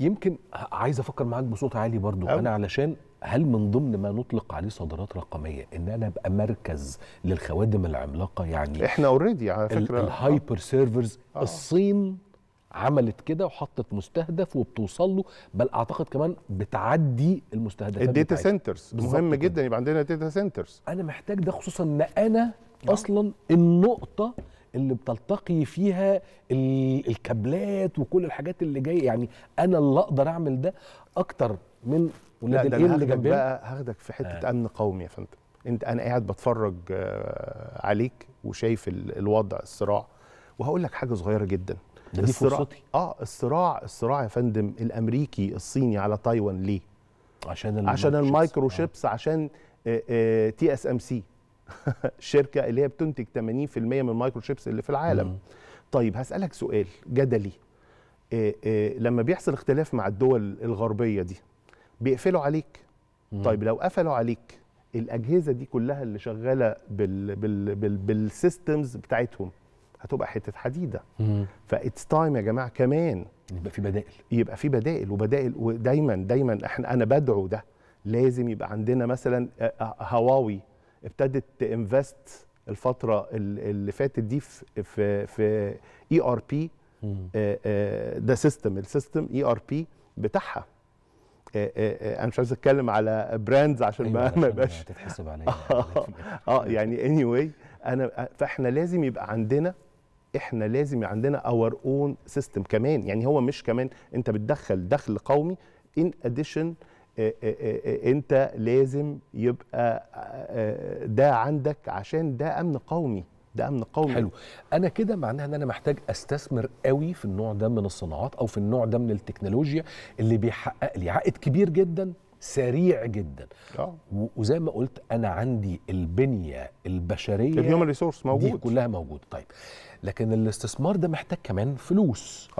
يمكن عايز افكر معاك بصوت عالي برضو أو. انا علشان هل من ضمن ما نطلق عليه صادرات رقميه ان انا ابقى مركز للخوادم العملاقه يعني احنا اوريدي على فكره الهايبر آه. سيرفرز الصين عملت كده وحطت مستهدف وبتوصل له بل اعتقد كمان بتعدي المستهدفات الداتا سنترز مهم جدا يبقى عندنا داتا سنترز انا محتاج ده خصوصا ان انا آه. اصلا النقطه اللي بتلتقي فيها الكابلات وكل الحاجات اللي جايه يعني انا اللي اقدر اعمل ده اكتر من ولاد الايه اللي جنبنا بقى هاخدك في حته آه. امن قومي يا فندم انت انا قاعد بتفرج آه، عليك وشايف الوضع الصراع وهقول لك حاجه صغيره جدا دي الصراع فرصتي اه الصراع الصراع يا فندم الامريكي الصيني على تايوان ليه عشان عشان المايكرو آه. شيبس آه. عشان تي اس ام سي شركه اللي هي بتنتج 80% من شيبس اللي في العالم مم. طيب هسالك سؤال جدلي إيه إيه لما بيحصل اختلاف مع الدول الغربيه دي بيقفلوا عليك مم. طيب لو قفلوا عليك الاجهزه دي كلها اللي شغاله بال بال بال بالسيستمز بتاعتهم هتبقى حته حديده فاتس تايم يا جماعه كمان يبقى في بدائل يبقى في بدائل وبدائل ودايما دايما احنا انا بدعو ده لازم يبقى عندنا مثلا آه، آه، هواوي ابتدت تانفست الفتره اللي فاتت دي في في اي ار بي ده سيستم السيستم اي ار بي بتاعها آه، آه، آه، انا مش عايز اتكلم على براندز أيوة، عشان ما ما يبقاش تتحسب عليا اه يعني اني anyway انا فاحنا لازم يبقى عندنا احنا لازم عندنا اور اون سيستم كمان يعني هو مش كمان انت بتدخل دخل قومي ان اديشن إيه، إيه، إيه، انت لازم يبقى آه، آه، ده عندك عشان ده امن قومي ده امن قومي حلو انا كده معناها ان انا محتاج استثمر قوي في النوع ده من الصناعات او في النوع ده من التكنولوجيا اللي بيحقق لي عائد كبير جدا سريع جدا أوه. وزي ما قلت انا عندي البنيه البشريه الهيومن ريسورس موجود دي كلها موجوده طيب لكن الاستثمار ده محتاج كمان فلوس آه.